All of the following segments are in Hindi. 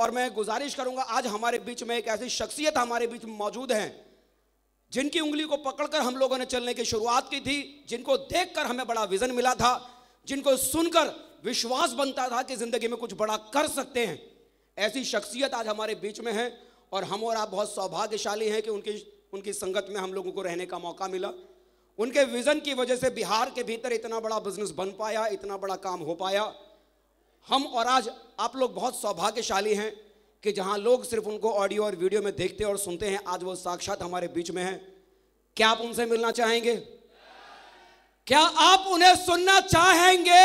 और मैं गुजारिश करूंगा आज हमारे बीच में एक ऐसी शख्सियत हमारे बीच में मौजूद हैं जिनकी उंगली को पकड़कर हम लोगों ने चलने की शुरुआत की थी जिनको देखकर हमें बड़ा विजन मिला था जिनको सुनकर विश्वास बनता था कि ज़िंदगी में कुछ बड़ा कर सकते हैं ऐसी शख्सियत आज हमारे बीच में है और हम और आप बहुत सौभाग्यशाली हैं कि उनकी उनकी संगत में हम लोगों को रहने का मौका मिला उनके विज़न की वजह से बिहार के भीतर इतना बड़ा बिजनेस बन पाया इतना बड़ा काम हो पाया हम और आज आप लोग बहुत सौभाग्यशाली हैं कि जहां लोग सिर्फ उनको ऑडियो और वीडियो में देखते और सुनते हैं आज वो साक्षात हमारे बीच में हैं क्या आप उनसे मिलना चाहेंगे क्या आप उन्हें सुनना चाहेंगे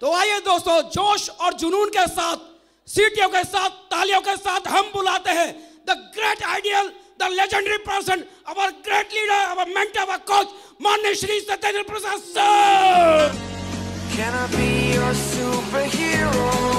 तो आइए दोस्तों जोश और जुनून के साथ सीटियों के साथ तालियों के साथ हम बुलाते हैं the great ideal the legendary person our great leader our mentor our coach माननीय Shri Satyendra Prasad sir Can I be your superhero?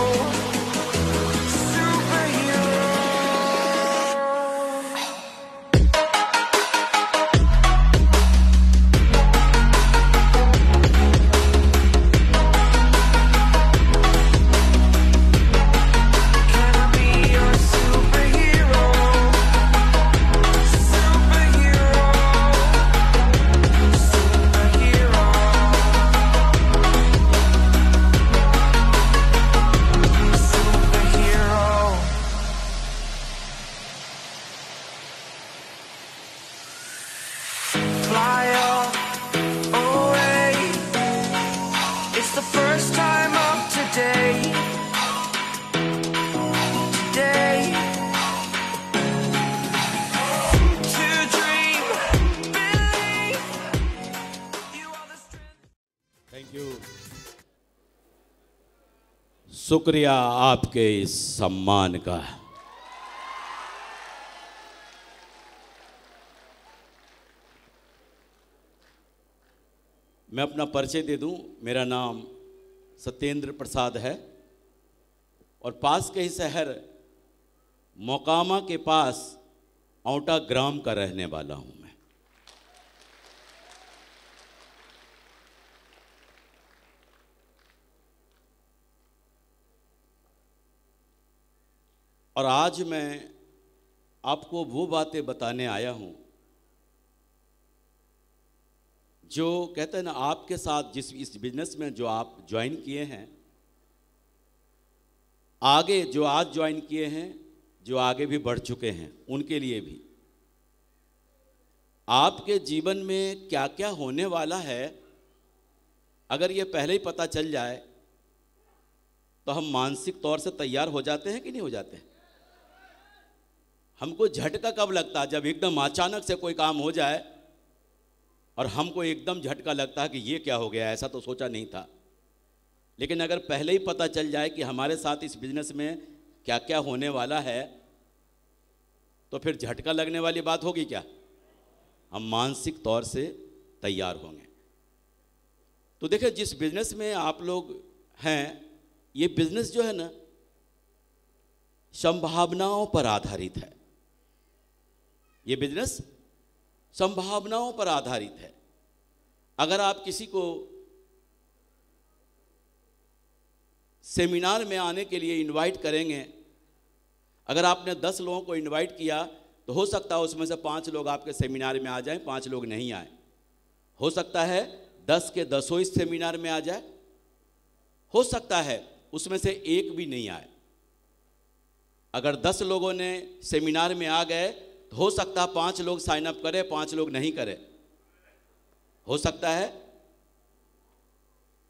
शुक्रिया आपके इस सम्मान का मैं अपना परिचय दे दूं मेरा नाम सत्येंद्र प्रसाद है और पास के ही शहर मोकामा के पास औटा ग्राम का रहने वाला हूं और आज मैं आपको वो बातें बताने आया हूँ जो कहते हैं ना आपके साथ जिस इस बिजनेस में जो आप ज्वाइन किए हैं आगे जो आज ज्वाइन किए हैं जो आगे भी बढ़ चुके हैं उनके लिए भी आपके जीवन में क्या क्या होने वाला है अगर ये पहले ही पता चल जाए तो हम मानसिक तौर से तैयार हो जाते हैं कि नहीं हो जाते हैं हमको झटका कब लगता है जब एकदम अचानक से कोई काम हो जाए और हमको एकदम झटका लगता है कि ये क्या हो गया ऐसा तो सोचा नहीं था लेकिन अगर पहले ही पता चल जाए कि हमारे साथ इस बिजनेस में क्या क्या होने वाला है तो फिर झटका लगने वाली बात होगी क्या हम मानसिक तौर से तैयार होंगे तो देखिए जिस बिजनेस में आप लोग हैं ये बिजनेस जो है ना संभावनाओं पर आधारित है ये बिजनेस संभावनाओं पर आधारित है अगर आप किसी को सेमिनार में आने के लिए इनवाइट करेंगे अगर आपने दस लोगों को इनवाइट किया तो हो सकता है उसमें से पांच लोग आपके सेमिनार में आ जाएं पांच लोग नहीं आए हो सकता है दस के दसों इस सेमिनार में आ जाए हो सकता है उसमें से एक भी नहीं आए अगर दस लोगों ने सेमिनार में आ गए हो सकता है पांच लोग साइन अप करें पांच लोग नहीं करें हो सकता है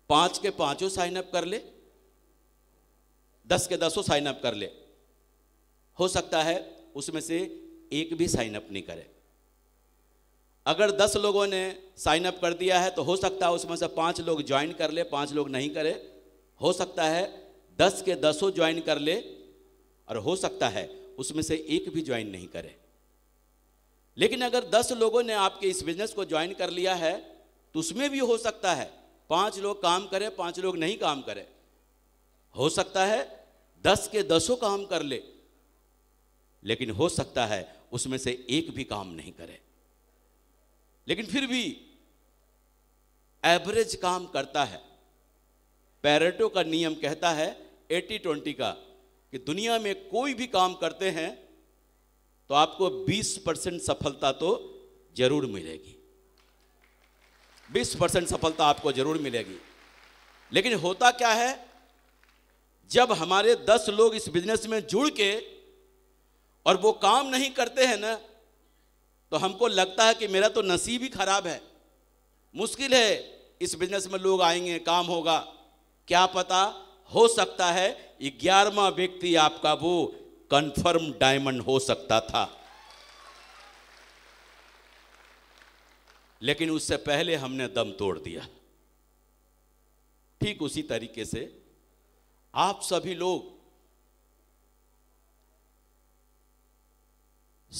पांच के पांचों साइन अप कर ले दस के दसों साइन अप कर ले हो सकता है उसमें से एक भी साइन अप नहीं करे अगर दस लोगों ने साइन अप कर दिया है तो हो सकता है उसमें से पांच लोग ज्वाइन कर ले पांच लोग नहीं करें हो सकता है दस के दसों ज्वाइन कर ले और हो सकता है उसमें से एक भी ज्वाइन नहीं करे लेकिन अगर दस लोगों ने आपके इस बिजनेस को ज्वाइन कर लिया है तो उसमें भी हो सकता है पांच लोग काम करें पांच लोग नहीं काम करें हो सकता है दस के दसों काम कर ले लेकिन हो सकता है उसमें से एक भी काम नहीं करे लेकिन फिर भी एवरेज काम करता है पैरेटो का नियम कहता है एटी ट्वेंटी का कि दुनिया में कोई भी काम करते हैं तो आपको 20 परसेंट सफलता तो जरूर मिलेगी 20 परसेंट सफलता आपको जरूर मिलेगी लेकिन होता क्या है जब हमारे 10 लोग इस बिजनेस में जुड़ के और वो काम नहीं करते हैं ना तो हमको लगता है कि मेरा तो नसीब ही खराब है मुश्किल है इस बिजनेस में लोग आएंगे काम होगा क्या पता हो सकता है ग्यारहवा व्यक्ति आपका वो कंफर्म डायमंड हो सकता था लेकिन उससे पहले हमने दम तोड़ दिया ठीक उसी तरीके से आप सभी लोग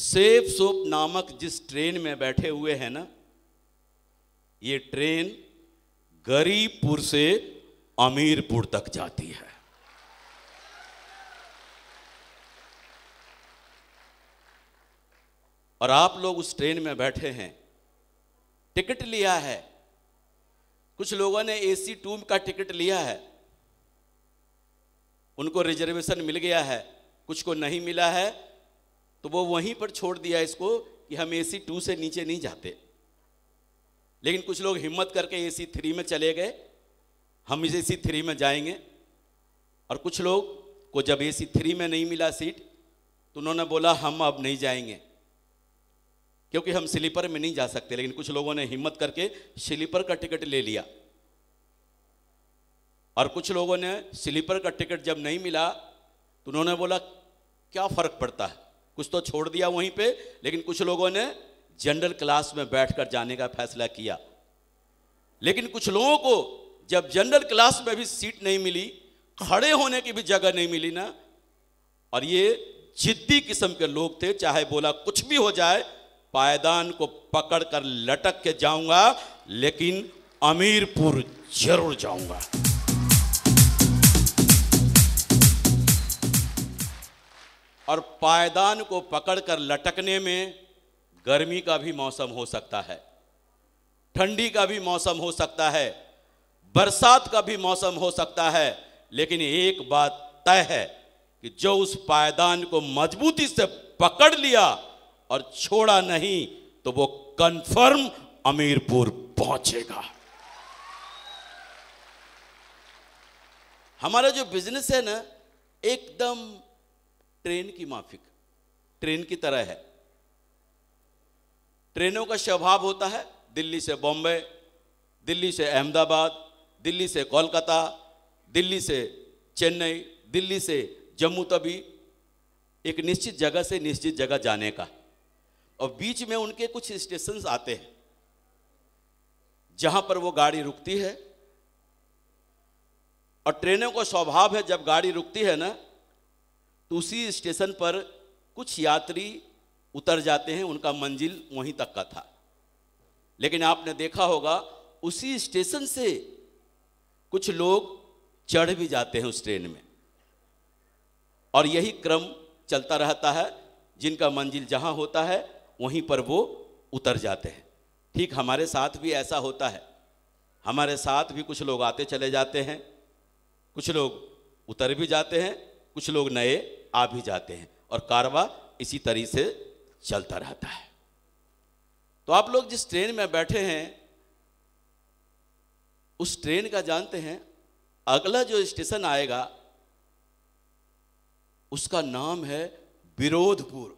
सेफ सोप नामक जिस ट्रेन में बैठे हुए हैं ना ये ट्रेन गरीबपुर से अमीरपुर तक जाती है और आप लोग उस ट्रेन में बैठे हैं टिकट लिया है कुछ लोगों ने एसी टूम का टिकट लिया है उनको रिजर्वेशन मिल गया है कुछ को नहीं मिला है तो वो वहीं पर छोड़ दिया इसको कि हम एसी टू से नीचे नहीं जाते लेकिन कुछ लोग हिम्मत करके एसी थ्री में चले गए हम इस एसी थ्री में जाएंगे और कुछ लोग को जब एसी थ्री में नहीं मिला सीट तो उन्होंने बोला हम अब नहीं जाएंगे क्योंकि हम स्लीपर में नहीं जा सकते लेकिन कुछ लोगों ने हिम्मत करके स्लीपर का टिकट ले लिया और कुछ लोगों ने स्लीपर का टिकट जब नहीं मिला तो उन्होंने बोला क्या फ़र्क पड़ता है कुछ तो छोड़ दिया वहीं पे लेकिन कुछ लोगों ने जनरल क्लास में बैठकर जाने का फैसला किया लेकिन कुछ लोगों को जब जनरल क्लास में भी सीट नहीं मिली खड़े होने की भी जगह नहीं मिली ना और ये जिद्दी किस्म के लोग थे चाहे बोला कुछ भी हो जाए पायदान को पकड़ कर लटक के जाऊंगा लेकिन अमीरपुर जरूर जाऊंगा और पायदान को पकड़कर लटकने में गर्मी का भी मौसम हो सकता है ठंडी का भी मौसम हो सकता है बरसात का भी मौसम हो सकता है लेकिन एक बात तय है कि जो उस पायदान को मजबूती से पकड़ लिया और छोड़ा नहीं तो वो कंफर्म अमीरपुर पहुंचेगा हमारा जो बिजनेस है ना एकदम ट्रेन की माफिक ट्रेन की तरह है ट्रेनों का स्वभाव होता है दिल्ली से बॉम्बे दिल्ली से अहमदाबाद दिल्ली से कोलकाता दिल्ली से चेन्नई दिल्ली से जम्मू तभी एक निश्चित जगह से निश्चित जगह जाने का और बीच में उनके कुछ स्टेशन आते हैं जहां पर वो गाड़ी रुकती है और ट्रेनों का स्वभाव है जब गाड़ी रुकती है ना तो उसी स्टेशन पर कुछ यात्री उतर जाते हैं उनका मंजिल वहीं तक का था लेकिन आपने देखा होगा उसी स्टेशन से कुछ लोग चढ़ भी जाते हैं उस ट्रेन में और यही क्रम चलता रहता है जिनका मंजिल जहां होता है वहीं पर वो उतर जाते हैं ठीक हमारे साथ भी ऐसा होता है हमारे साथ भी कुछ लोग आते चले जाते हैं कुछ लोग उतर भी जाते हैं कुछ लोग नए आ भी जाते हैं और कारवा इसी तरह से चलता रहता है तो आप लोग जिस ट्रेन में बैठे हैं उस ट्रेन का जानते हैं अगला जो स्टेशन आएगा उसका नाम है विरोधपुर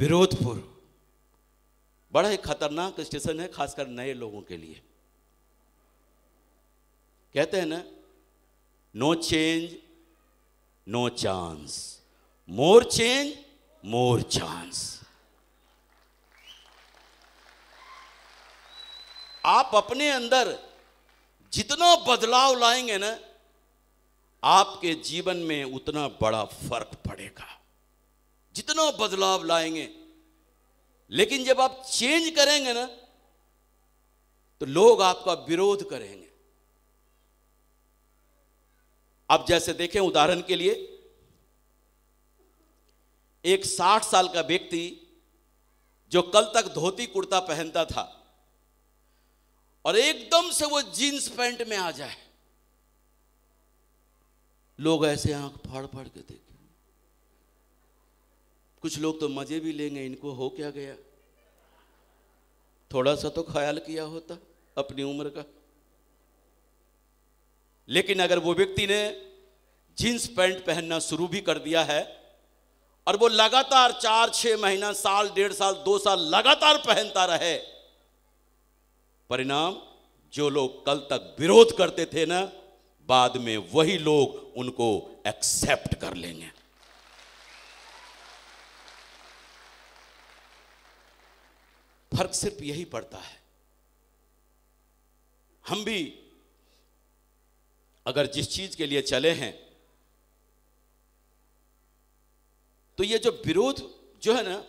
विरोधपुर बड़ा ही खतरनाक स्टेशन है खासकर नए लोगों के लिए कहते हैं ना no change no chance more change more chance आप अपने अंदर जितना बदलाव लाएंगे ना आपके जीवन में उतना बड़ा फर्क पड़ेगा जितना बदलाव लाएंगे लेकिन जब आप चेंज करेंगे ना तो लोग आपका विरोध करेंगे आप जैसे देखें उदाहरण के लिए एक साठ साल का व्यक्ति जो कल तक धोती कुर्ता पहनता था और एकदम से वो जींस पैंट में आ जाए लोग ऐसे आंख फाड़ फाड़ के देख कुछ लोग तो मज़े भी लेंगे इनको हो क्या गया थोड़ा सा तो ख्याल किया होता अपनी उम्र का लेकिन अगर वो व्यक्ति ने जींस पैंट पहनना शुरू भी कर दिया है और वो लगातार चार छह महीना साल डेढ़ साल दो साल लगातार पहनता रहे परिणाम जो लोग कल तक विरोध करते थे ना बाद में वही लोग उनको एक्सेप्ट कर लेंगे फर्क सिर्फ यही पड़ता है हम भी अगर जिस चीज के लिए चले हैं तो ये जो विरोध जो है ना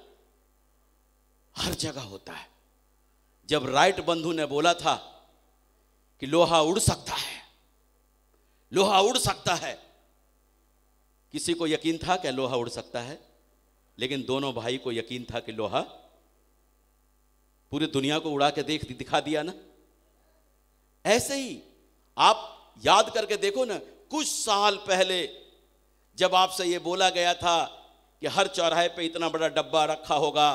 हर जगह होता है जब राइट बंधु ने बोला था कि लोहा उड़ सकता है लोहा उड़ सकता है किसी को यकीन था कि लोहा उड़ सकता है लेकिन दोनों भाई को यकीन था कि लोहा पूरी दुनिया को उड़ा के देख दिखा दिया ना ऐसे ही आप याद करके देखो ना कुछ साल पहले जब आपसे ये बोला गया था कि हर चौराहे पे इतना बड़ा डब्बा रखा होगा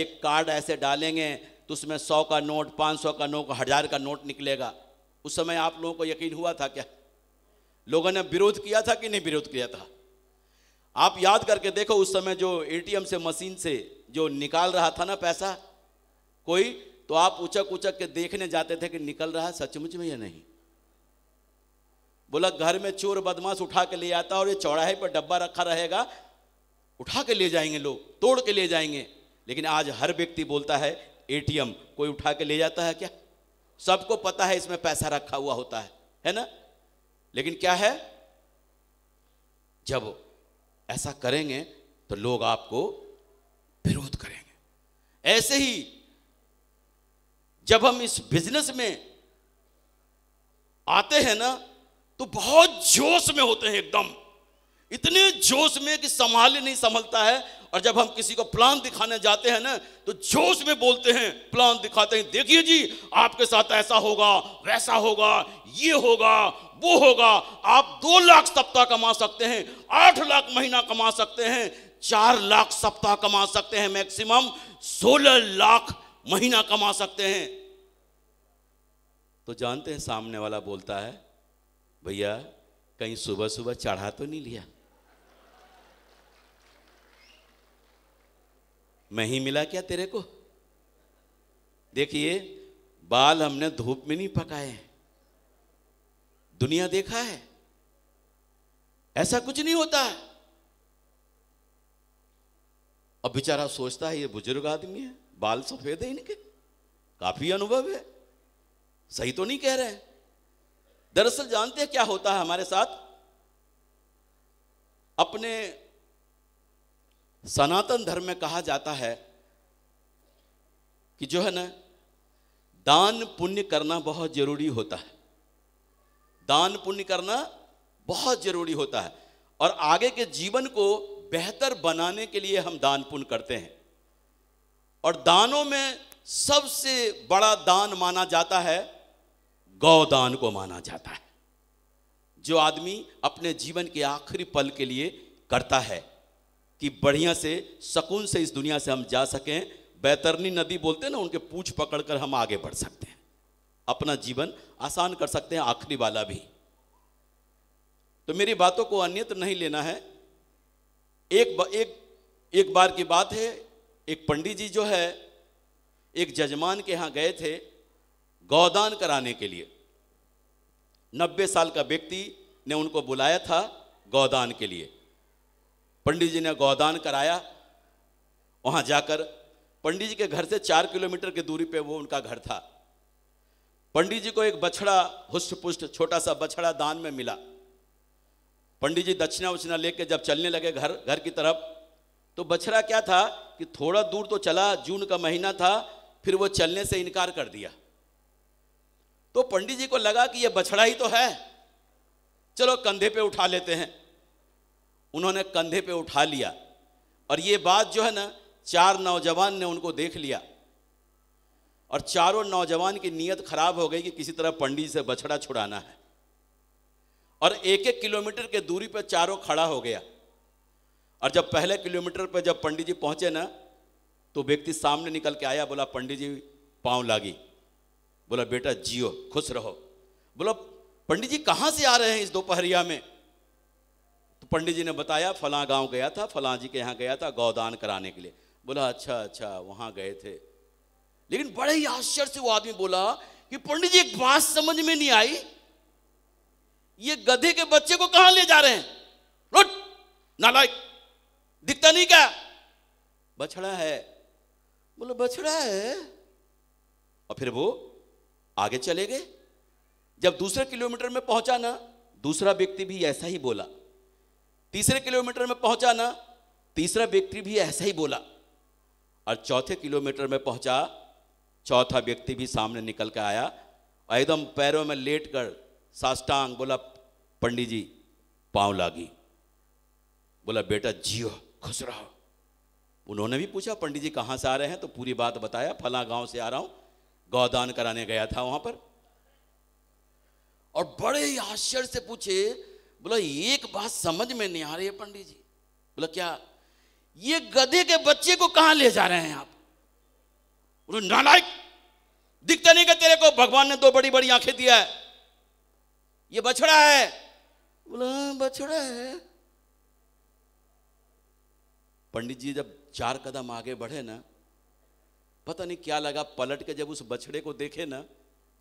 एक कार्ड ऐसे डालेंगे तो उसमें सौ का नोट पाँच सौ का नोट हजार का नोट निकलेगा उस समय आप लोगों को यकीन हुआ था क्या लोगों ने विरोध किया था कि नहीं विरोध किया था आप याद करके देखो उस समय जो एटीएम से मशीन से जो निकाल रहा था ना पैसा कोई तो आप उचक उचक के देखने जाते थे कि निकल रहा है सचमुच में या नहीं बोला घर में चोर बदमाश उठा के ले आता और ये चौराहे पर डब्बा रखा रहेगा उठा के ले जाएंगे लोग तोड़ के ले जाएंगे लेकिन आज हर व्यक्ति बोलता है एटीएम कोई उठा के ले जाता है क्या सबको पता है इसमें पैसा रखा हुआ होता है है ना लेकिन क्या है जब ऐसा करेंगे तो लोग आपको विरोध करेंगे ऐसे ही जब हम इस बिजनेस में आते हैं ना तो बहुत जोश में होते हैं एकदम इतने जोश में कि संभाल नहीं संभलता है और जब हम किसी को प्लान दिखाने जाते हैं ना तो जोश में बोलते हैं प्लान दिखाते हैं देखिए जी आपके साथ ऐसा होगा वैसा होगा ये होगा वो होगा आप दो लाख सप्ताह कमा सकते हैं आठ लाख महीना कमा सकते हैं चार लाख सप्ताह कमा सकते हैं मैक्सिमम सोलह लाख महीना कमा सकते हैं तो जानते हैं सामने वाला बोलता है भैया कहीं सुबह सुबह चढ़ा तो नहीं लिया मैं ही मिला क्या तेरे को देखिए बाल हमने धूप में नहीं पकाए दुनिया देखा है ऐसा कुछ नहीं होता है अब बेचारा सोचता है ये बुजुर्ग आदमी है बाल सफेद है इनके काफी अनुभव है सही तो नहीं कह रहे दरअसल जानते हैं क्या होता है हमारे साथ अपने सनातन धर्म में कहा जाता है कि जो है ना दान पुण्य करना बहुत जरूरी होता है दान पुण्य करना बहुत जरूरी होता है और आगे के जीवन को बेहतर बनाने के लिए हम दान पुण्य करते हैं और दानों में सबसे बड़ा दान माना जाता है गौदान को माना जाता है जो आदमी अपने जीवन के आखिरी पल के लिए करता है कि बढ़िया से सकून से इस दुनिया से हम जा सकें बैतरनी नदी बोलते हैं ना उनके पूछ पकड़ कर हम आगे बढ़ सकते हैं अपना जीवन आसान कर सकते हैं आखिरी वाला भी तो मेरी बातों को अन्यत्र नहीं लेना है एक बा, एक एक बार की बात है एक पंडित जी जो है एक जजमान के यहाँ गए थे गौदान कराने के लिए नब्बे साल का व्यक्ति ने उनको बुलाया था गौदान के लिए पंडित जी ने गौदान कराया वहाँ जाकर पंडित जी के घर से चार किलोमीटर की दूरी पे वो उनका घर था पंडित जी को एक बछड़ा हुष्ट पुष्ट छोटा सा बछड़ा दान में मिला पंडित जी दक्षिणा उछना लेके जब चलने लगे घर घर की तरफ तो बछड़ा क्या था कि थोड़ा दूर तो चला जून का महीना था फिर वो चलने से इनकार कर दिया तो पंडित जी को लगा कि यह बछड़ा ही तो है चलो कंधे पे उठा लेते हैं उन्होंने कंधे पे उठा लिया और ये बात जो है ना चार नौजवान ने उनको देख लिया और चारों नौजवान की नीयत खराब हो गई कि किसी तरह पंडित जी से बछड़ा छुड़ाना है और एक एक किलोमीटर के दूरी पर चारों खड़ा हो गया और जब पहले किलोमीटर पर जब पंडित जी पहुंचे ना तो व्यक्ति सामने निकल के आया बोला पंडित जी पाँव लागी बोला बेटा जियो खुश रहो बोला पंडित जी कहाँ से आ रहे हैं इस दोपहरिया में तो पंडित जी ने बताया फला गांव गया था फला जी के यहाँ गया था गौदान कराने के लिए बोला अच्छा अच्छा वहाँ गए थे लेकिन बड़े ही आश्चर्य से वो आदमी बोला कि पंडित जी एक बात समझ में नहीं आई ये गधे के बच्चे को कहाँ ले जा रहे हैं रुट नालायक दिखता नहीं क्या बछड़ा है बोला बछड़ा है और फिर वो आगे चले गए जब दूसरे किलोमीटर में पहुंचा ना दूसरा व्यक्ति भी ऐसा ही बोला तीसरे किलोमीटर में पहुंचा ना तीसरा व्यक्ति भी ऐसा ही बोला और चौथे किलोमीटर में पहुंचा चौथा व्यक्ति भी सामने निकल के आया और एकदम पैरों में लेट कर साष्टांग बोला पंडित जी पांव लागी बोला बेटा जियो खुश रहो उन्होंने भी पूछा पंडित जी कहां से आ रहे हैं तो पूरी बात बताया फला गांव से आ रहा हूं गौदान कराने गया था वहां पर और बड़े आश्चर्य से पूछे बोला एक बात समझ में नहीं आ रही है पंडित जी बोला क्या ये गधे के बच्चे को कहां ले जा रहे हैं आप बोले नालायक दिखता नहीं कि तेरे को भगवान ने दो बड़ी बड़ी आंखें दिया है ये बछड़ा है बोला बछड़ा है पंडित जी जब चार कदम आगे बढ़े ना पता नहीं क्या लगा पलट के जब उस बछड़े को देखे ना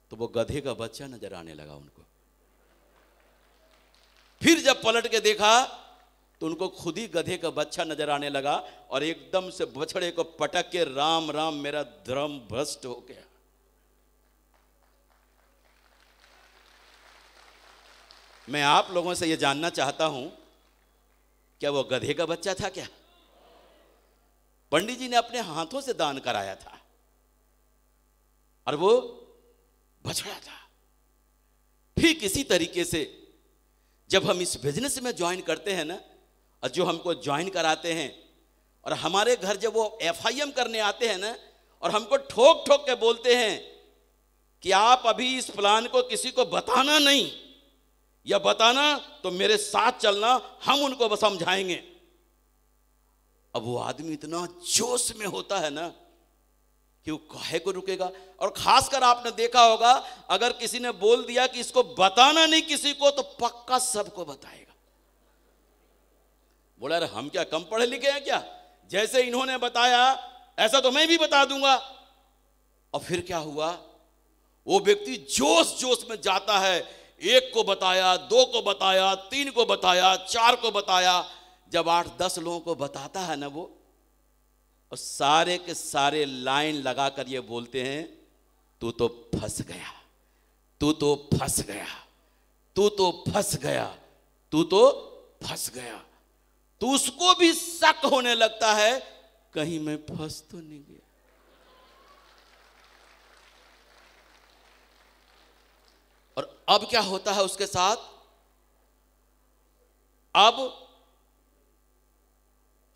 तो वो गधे का बच्चा नजर आने लगा उनको फिर जब पलट के देखा तो उनको खुद ही गधे का बच्चा नजर आने लगा और एकदम से बछड़े को पटक के राम राम मेरा धर्म भ्रष्ट हो गया मैं आप लोगों से यह जानना चाहता हूं क्या वो गधे का बच्चा था क्या पंडित जी ने अपने हाथों से दान कराया था और वो बछड़ा था ठीक इसी तरीके से जब हम इस बिजनेस में ज्वाइन करते हैं ना और जो हमको ज्वाइन कराते हैं और हमारे घर जब वो एफ करने आते हैं ना और हमको ठोक ठोक के बोलते हैं कि आप अभी इस प्लान को किसी को बताना नहीं या बताना तो मेरे साथ चलना हम उनको समझाएंगे अब वो आदमी इतना जोश में होता है ना कि वो काहे को रुकेगा और खासकर आपने देखा होगा अगर किसी ने बोल दिया कि इसको बताना नहीं किसी को तो पक्का सबको बताएगा बोला अरे हम क्या कम पढ़े लिखे हैं क्या जैसे इन्होंने बताया ऐसा तो मैं भी बता दूंगा और फिर क्या हुआ वो व्यक्ति जोश जोश में जाता है एक को बताया दो को बताया तीन को बताया चार को बताया जब आठ दस लोगों को बताता है ना वो और सारे के सारे लाइन लगा कर ये बोलते हैं तू तो फंस गया तू तो फंस गया तू तो फंस गया तू तो फंस गया तो उसको भी शक होने लगता है कहीं मैं फंस तो नहीं गया और अब क्या होता है उसके साथ अब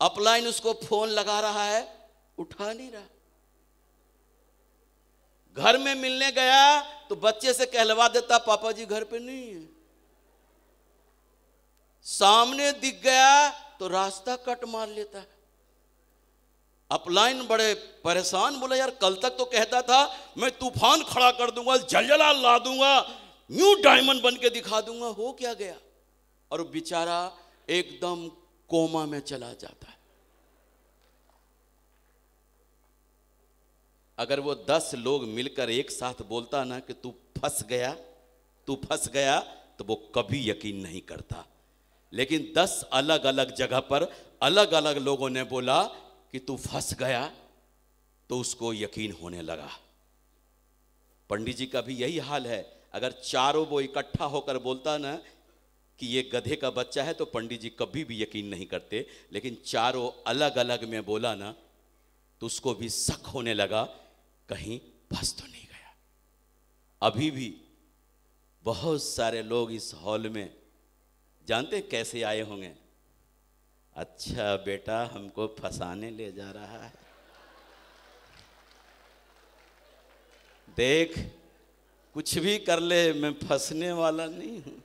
अपलाइन उसको फोन लगा रहा है उठा नहीं रहा घर में मिलने गया तो बच्चे से कहलवा देता पापा जी घर पे नहीं है सामने दिख गया तो रास्ता कट मार लेता अपलाइन बड़े परेशान बोला यार कल तक तो कहता था मैं तूफान खड़ा कर दूंगा जलजला ला दूंगा न्यू डायमंड बन के दिखा दूंगा हो क्या गया और बेचारा एकदम कोमा में चला जाता है अगर वो दस लोग मिलकर एक साथ बोलता ना कि तू फंस गया तू फंस गया तो वो कभी यकीन नहीं करता लेकिन दस अलग अलग जगह पर अलग अलग लोगों ने बोला कि तू फंस गया तो उसको यकीन होने लगा पंडित जी का भी यही हाल है अगर चारों वो इकट्ठा होकर बोलता ना कि ये गधे का बच्चा है तो पंडित जी कभी भी यकीन नहीं करते लेकिन चारों अलग अलग में बोला ना तो उसको भी शक होने लगा कहीं फंस तो नहीं गया अभी भी बहुत सारे लोग इस हॉल में जानते कैसे आए होंगे अच्छा बेटा हमको फंसाने ले जा रहा है देख कुछ भी कर ले मैं फंसने वाला नहीं हूं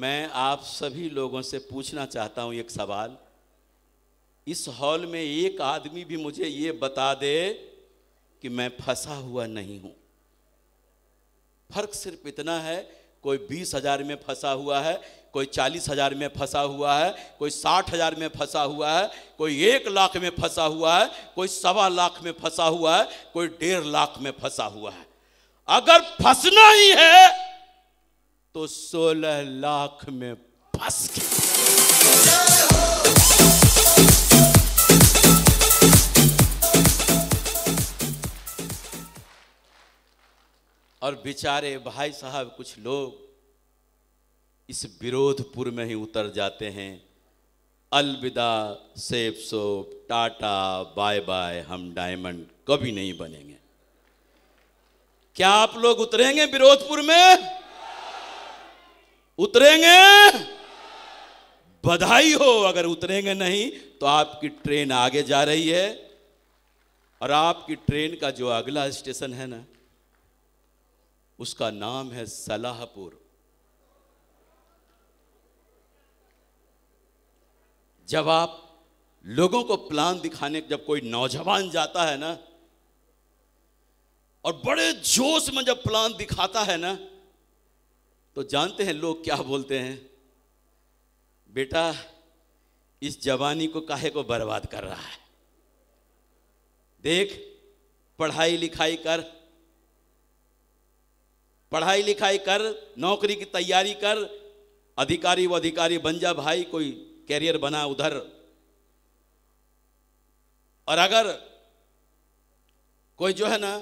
मैं आप सभी लोगों से पूछना चाहता हूं एक सवाल इस हॉल में एक आदमी भी मुझे ये बता दे कि मैं फंसा हुआ नहीं हूं फर्क सिर्फ इतना है कोई बीस हजार में फंसा हुआ है कोई चालीस हजार में फंसा हुआ है कोई साठ हजार में फंसा हुआ है कोई एक लाख में फंसा हुआ है कोई सवा लाख में फंसा हुआ है कोई डेढ़ लाख में फंसा हुआ है अगर फंसना ही है तो सोलह लाख में फंस गया और बेचारे भाई साहब कुछ लोग इस विरोधपुर में ही उतर जाते हैं अलविदा सेफ सोप टाटा बाय बाय हम डायमंड कभी नहीं बनेंगे क्या आप लोग उतरेंगे विरोधपुर में उतरेंगे बधाई हो अगर उतरेंगे नहीं तो आपकी ट्रेन आगे जा रही है और आपकी ट्रेन का जो अगला स्टेशन है ना उसका नाम है सलाहपुर जब आप लोगों को प्लान दिखाने जब कोई नौजवान जाता है ना और बड़े जोश में जब प्लान दिखाता है ना तो जानते हैं लोग क्या बोलते हैं बेटा इस जवानी को काहे को बर्बाद कर रहा है देख पढ़ाई लिखाई कर पढ़ाई लिखाई कर नौकरी की तैयारी कर अधिकारी व अधिकारी बन जा भाई कोई कैरियर बना उधर और अगर कोई जो है ना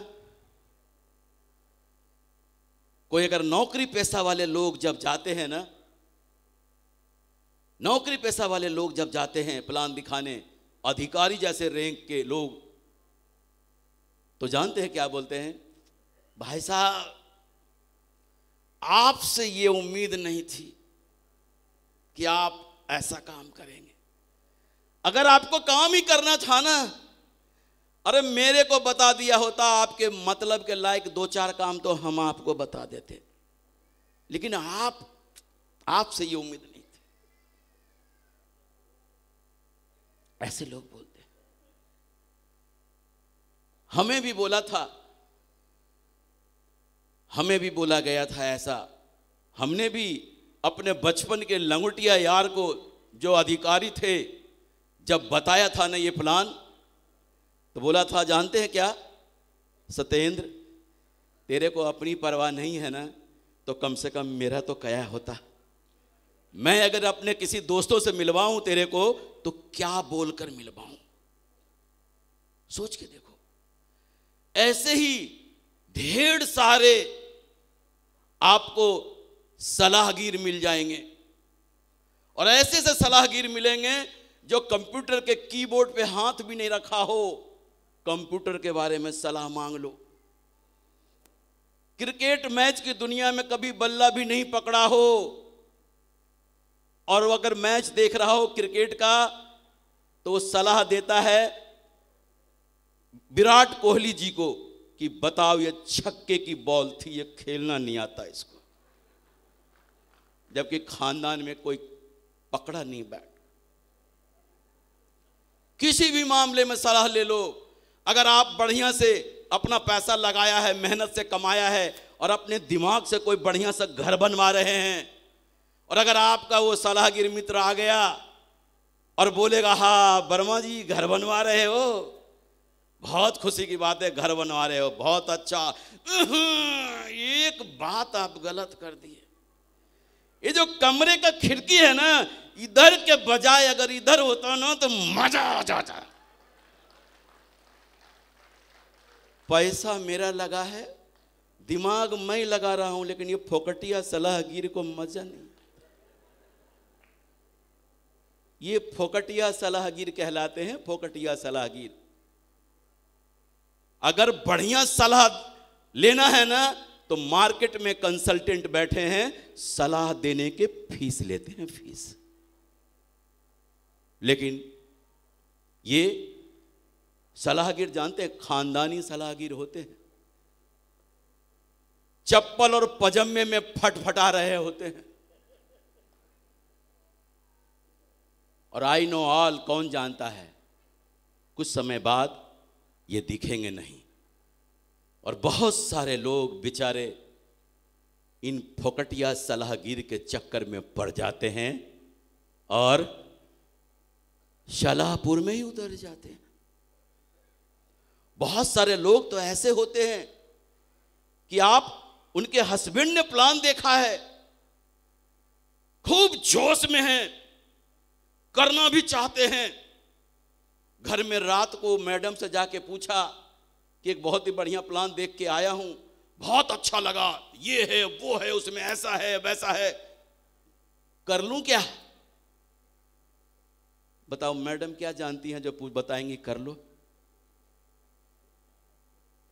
कोई अगर नौकरी पेशा वाले लोग जब जाते हैं ना नौकरी पेशा वाले लोग जब जाते हैं प्लान दिखाने अधिकारी जैसे रैंक के लोग तो जानते हैं क्या बोलते हैं भाई साहब आपसे ये उम्मीद नहीं थी कि आप ऐसा काम करेंगे अगर आपको काम ही करना था ना अरे मेरे को बता दिया होता आपके मतलब के लायक दो चार काम तो हम आपको बता देते लेकिन आप आपसे ये उम्मीद नहीं थी ऐसे लोग बोलते हमें भी बोला था हमें भी बोला गया था ऐसा हमने भी अपने बचपन के लंगुटिया यार को जो अधिकारी थे जब बताया था ना ये प्लान तो बोला था जानते हैं क्या सत्येंद्र तेरे को अपनी परवाह नहीं है ना तो कम से कम मेरा तो कया होता मैं अगर अपने किसी दोस्तों से मिलवाऊं तेरे को तो क्या बोलकर मिलवाऊं सोच के देखो ऐसे ही ढेर सारे आपको सलाहगीर मिल जाएंगे और ऐसे से सलाहगीर मिलेंगे जो कंप्यूटर के कीबोर्ड पे हाथ भी नहीं रखा हो कंप्यूटर के बारे में सलाह मांग लो क्रिकेट मैच की दुनिया में कभी बल्ला भी नहीं पकड़ा हो और वो अगर मैच देख रहा हो क्रिकेट का तो वो सलाह देता है विराट कोहली जी को कि बताओ ये छक्के की बॉल थी ये खेलना नहीं आता इसको जबकि खानदान में कोई पकड़ा नहीं बैठ किसी भी मामले में सलाह ले लो अगर आप बढ़िया से अपना पैसा लगाया है मेहनत से कमाया है और अपने दिमाग से कोई बढ़िया सा घर बनवा रहे हैं और अगर आपका वो सलाहगीर मित्र आ गया और बोलेगा हा वर्मा जी घर बनवा रहे हो बहुत खुशी की बात है घर बनवा रहे हो बहुत अच्छा एक बात आप गलत कर दिए ये जो कमरे का खिड़की है ना इधर के बजाय अगर इधर होता ना तो मजा आ जाता पैसा मेरा लगा है दिमाग मैं लगा रहा हूं लेकिन ये फोकटिया सलाहगीर को मजा नहीं ये फोकटिया सलाहगीर कहलाते हैं फोकटिया सलाहगीर अगर बढ़िया सलाह लेना है ना तो मार्केट में कंसल्टेंट बैठे हैं सलाह देने के फीस लेते हैं फीस लेकिन ये सलाहगीर जानते हैं खानदानी सलाहगीर होते हैं चप्पल और पजम्मे में फटफटा रहे होते हैं और आई नो ऑल कौन जानता है कुछ समय बाद ये दिखेंगे नहीं और बहुत सारे लोग बेचारे इन फोकटिया सलाहगीर के चक्कर में पड़ जाते हैं और शलाहपुर में ही उतर जाते हैं बहुत सारे लोग तो ऐसे होते हैं कि आप उनके हस्बैंड ने प्लान देखा है खूब जोश में हैं करना भी चाहते हैं घर में रात को मैडम से जाके पूछा कि एक बहुत ही बढ़िया प्लान देख के आया हूं बहुत अच्छा लगा ये है वो है उसमें ऐसा है वैसा है कर लू क्या बताओ मैडम क्या जानती हैं जो पूछ बताएंगी कर लो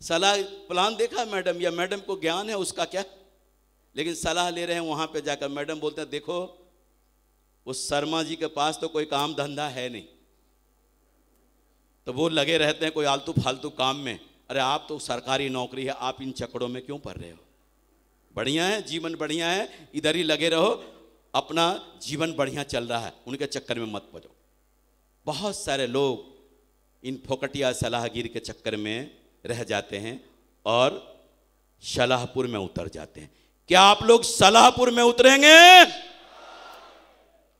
सलाह प्लान देखा मैडम या मैडम को ज्ञान है उसका क्या लेकिन सलाह ले रहे हैं वहां पे जाकर मैडम बोलते हैं देखो उस शर्मा जी के पास तो कोई काम धंधा है नहीं तो वो लगे रहते हैं कोई आलतू फालतू काम में अरे आप तो सरकारी नौकरी है आप इन चक्करों में क्यों पढ़ रहे हो बढ़िया है जीवन बढ़िया है इधर ही लगे रहो अपना जीवन बढ़िया चल रहा है उनके चक्कर में मत पड़ो बहुत सारे लोग इन फोकटिया सलाहगीर के चक्कर में रह जाते हैं और सलाहपुर में उतर जाते हैं क्या आप लोग सलाहपुर में उतरेंगे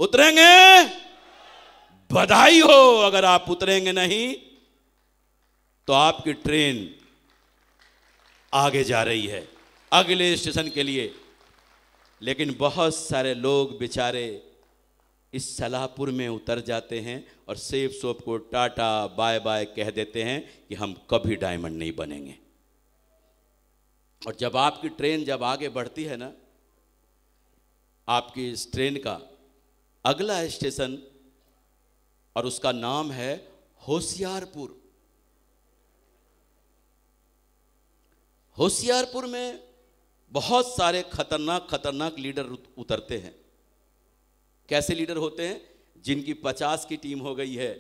उतरेंगे बधाई हो अगर आप उतरेंगे नहीं तो आपकी ट्रेन आगे जा रही है अगले स्टेशन के लिए लेकिन बहुत सारे लोग बेचारे इस सलाहपुर में उतर जाते हैं और सेफ सोप को टाटा बाय बाय कह देते हैं कि हम कभी डायमंड नहीं बनेंगे और जब आपकी ट्रेन जब आगे बढ़ती है ना आपकी इस ट्रेन का अगला स्टेशन और उसका नाम है होशियारपुर होशियारपुर में बहुत सारे खतरनाक खतरनाक लीडर उतरते हैं कैसे लीडर होते हैं जिनकी पचास की टीम हो गई है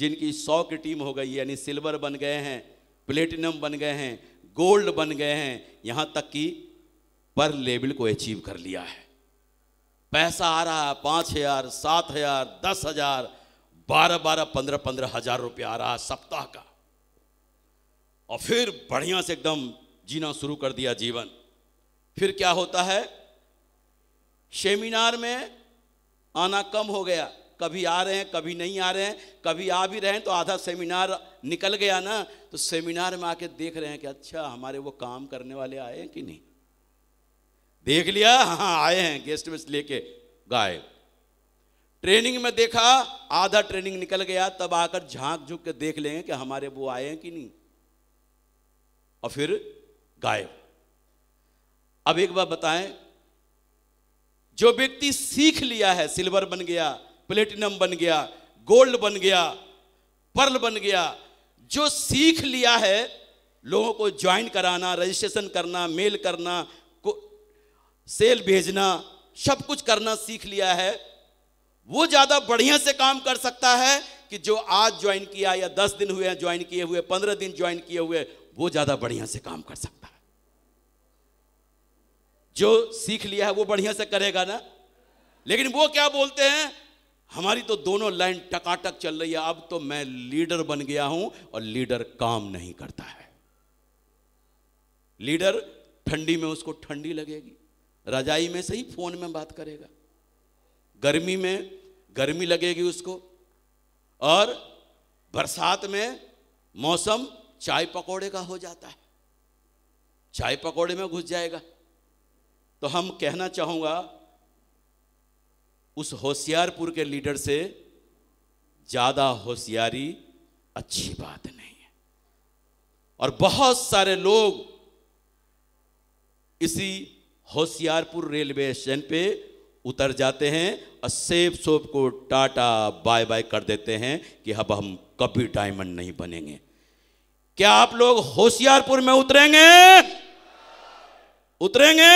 जिनकी सौ की टीम हो गई यानी सिल्वर बन गए हैं प्लेटिनम बन गए हैं गोल्ड बन गए हैं यहां तक कि पर लेवल को अचीव कर लिया है पैसा आ रहा है पांच हज़ार सात हज़ार दस हज़ार बारह बारह पंद्रह पंद्रह हजार रुपया आ रहा सप्ताह का और फिर बढ़िया से एकदम जीना शुरू कर दिया जीवन फिर क्या होता है सेमिनार में आना कम हो गया कभी आ रहे हैं कभी नहीं आ रहे हैं कभी आ भी रहे हैं तो आधा सेमिनार निकल गया ना तो सेमिनार में आके देख रहे हैं कि अच्छा हमारे वो काम करने वाले आए हैं कि नहीं देख लिया हाँ आए हैं गेस्ट में लेके गायब ट्रेनिंग में देखा आधा ट्रेनिंग निकल गया तब आकर झांक झुक के देख लेंगे कि हमारे वो आए हैं कि नहीं और फिर गायब अब एक बार बताएं जो व्यक्ति सीख लिया है सिल्वर बन गया प्लेटिनम बन गया गोल्ड बन गया पर्ल बन गया जो सीख लिया है लोगों को ज्वाइन कराना रजिस्ट्रेशन करना मेल करना को सेल भेजना सब कुछ करना सीख लिया है वो ज़्यादा बढ़िया से काम कर सकता है कि जो आज ज्वाइन किया या दस दिन हुए ज्वाइन किए हुए पंद्रह दिन ज्वाइन किए हुए वो ज़्यादा बढ़िया से काम कर सकता है जो सीख लिया है वो बढ़िया से करेगा ना लेकिन वो क्या बोलते हैं हमारी तो दोनों लाइन टकाटक चल रही है अब तो मैं लीडर बन गया हूं और लीडर काम नहीं करता है लीडर ठंडी में उसको ठंडी लगेगी रजाई में सही फोन में बात करेगा गर्मी में गर्मी लगेगी उसको और बरसात में मौसम चाय पकोड़े का हो जाता है चाय पकोड़े में घुस जाएगा तो हम कहना चाहूँगा उस होशियारपुर के लीडर से ज़्यादा होशियारी अच्छी बात नहीं है और बहुत सारे लोग इसी होशियारपुर रेलवे स्टेशन पे उतर जाते हैं और सेब सोप को टाटा बाय बाय कर देते हैं कि अब हम कभी डायमंड नहीं बनेंगे क्या आप लोग होशियारपुर में उतरेंगे उतरेंगे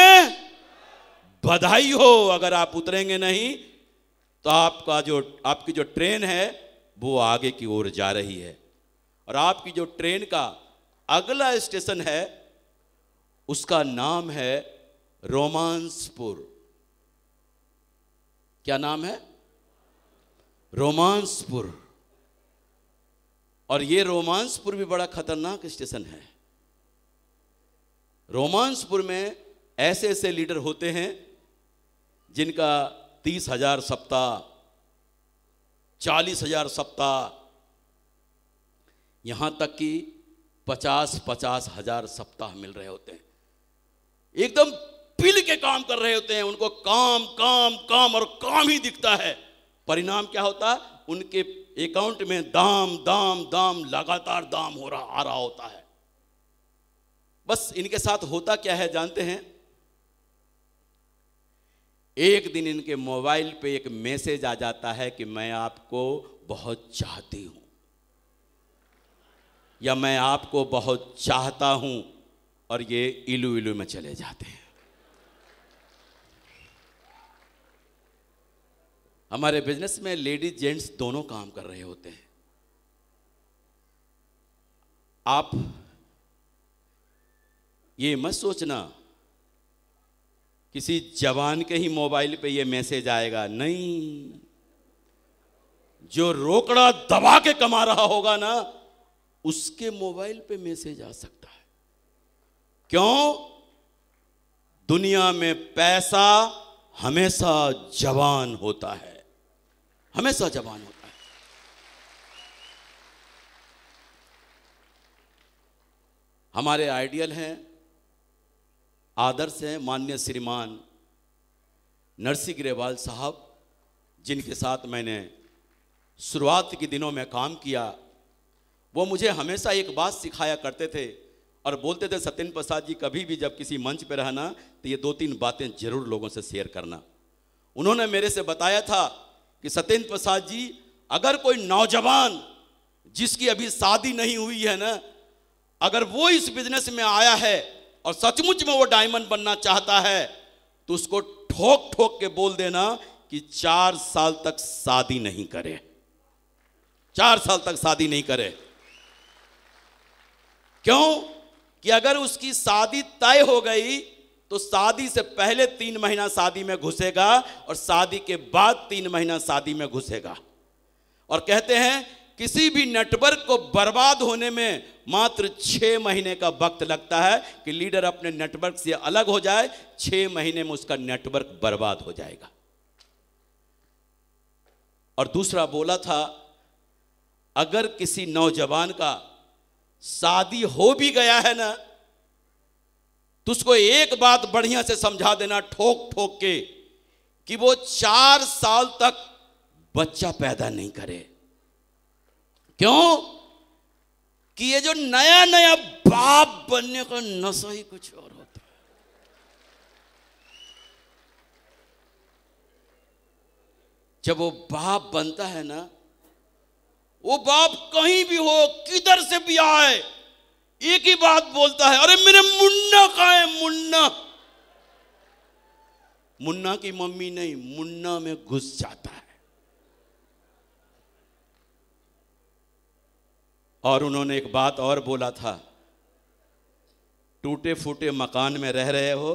बधाई हो अगर आप उतरेंगे नहीं तो आपका जो आपकी जो ट्रेन है वो आगे की ओर जा रही है और आपकी जो ट्रेन का अगला स्टेशन है उसका नाम है रोमांसपुर क्या नाम है रोमांसपुर और ये रोमांसपुर भी बड़ा खतरनाक स्टेशन है रोमांसपुर में ऐसे ऐसे लीडर होते हैं जिनका तीस हजार सप्ताह चालीस हजार सप्ताह यहां तक कि पचास पचास हजार सप्ताह मिल रहे होते हैं एकदम पील के काम कर रहे होते हैं उनको काम काम काम और काम ही दिखता है परिणाम क्या होता है उनके अकाउंट में दाम दाम दाम लगातार दाम हो रहा आ रहा होता है बस इनके साथ होता क्या है जानते हैं एक दिन इनके मोबाइल पे एक मैसेज आ जाता है कि मैं आपको बहुत चाहती हूं या मैं आपको बहुत चाहता हूं और ये इलू इलू में चले जाते हैं हमारे बिजनेस में लेडीज जेंट्स दोनों काम कर रहे होते हैं आप ये मत सोचना किसी जवान के ही मोबाइल पे ये मैसेज आएगा नहीं जो रोकड़ा दबा के कमा रहा होगा ना उसके मोबाइल पे मैसेज आ सकता है क्यों दुनिया में पैसा हमेशा जवान होता है हमेशा जवान होता है हमारे आइडियल हैं आदर्श हैं मान्य श्रीमान नरसिंह ग्रेवाल साहब जिनके साथ मैंने शुरुआत के दिनों में काम किया वो मुझे हमेशा एक बात सिखाया करते थे और बोलते थे सत्यन प्रसाद जी कभी भी जब किसी मंच पर रहना तो ये दो तीन बातें जरूर लोगों से शेयर करना उन्होंने मेरे से बताया था कि सत्येंद्र प्रसाद जी अगर कोई नौजवान जिसकी अभी शादी नहीं हुई है ना अगर वो इस बिजनेस में आया है और सचमुच में वो डायमंड बनना चाहता है तो उसको ठोक ठोक के बोल देना कि चार साल तक शादी नहीं करे चार साल तक शादी नहीं करे क्यों कि अगर उसकी शादी तय हो गई तो शादी से पहले तीन महीना शादी में घुसेगा और शादी के बाद तीन महीना शादी में घुसेगा और कहते हैं किसी भी नेटवर्क को बर्बाद होने में मात्र छह महीने का वक्त लगता है कि लीडर अपने नेटवर्क से अलग हो जाए छह महीने में उसका नेटवर्क बर्बाद हो जाएगा और दूसरा बोला था अगर किसी नौजवान का शादी हो भी गया है ना तो उसको एक बात बढ़िया से समझा देना ठोक ठोक के कि वो चार साल तक बच्चा पैदा नहीं करे क्यों कि ये जो नया नया बाप बनने का नशा ही कुछ और होता है जब वो बाप बनता है ना वो बाप कहीं भी हो किधर से भी आए एक ही बात बोलता है अरे मेरे मुन्ना का है मुन्ना मुन्ना की मम्मी नहीं मुन्ना में घुस जाता है और उन्होंने एक बात और बोला था टूटे फूटे मकान में रह रहे हो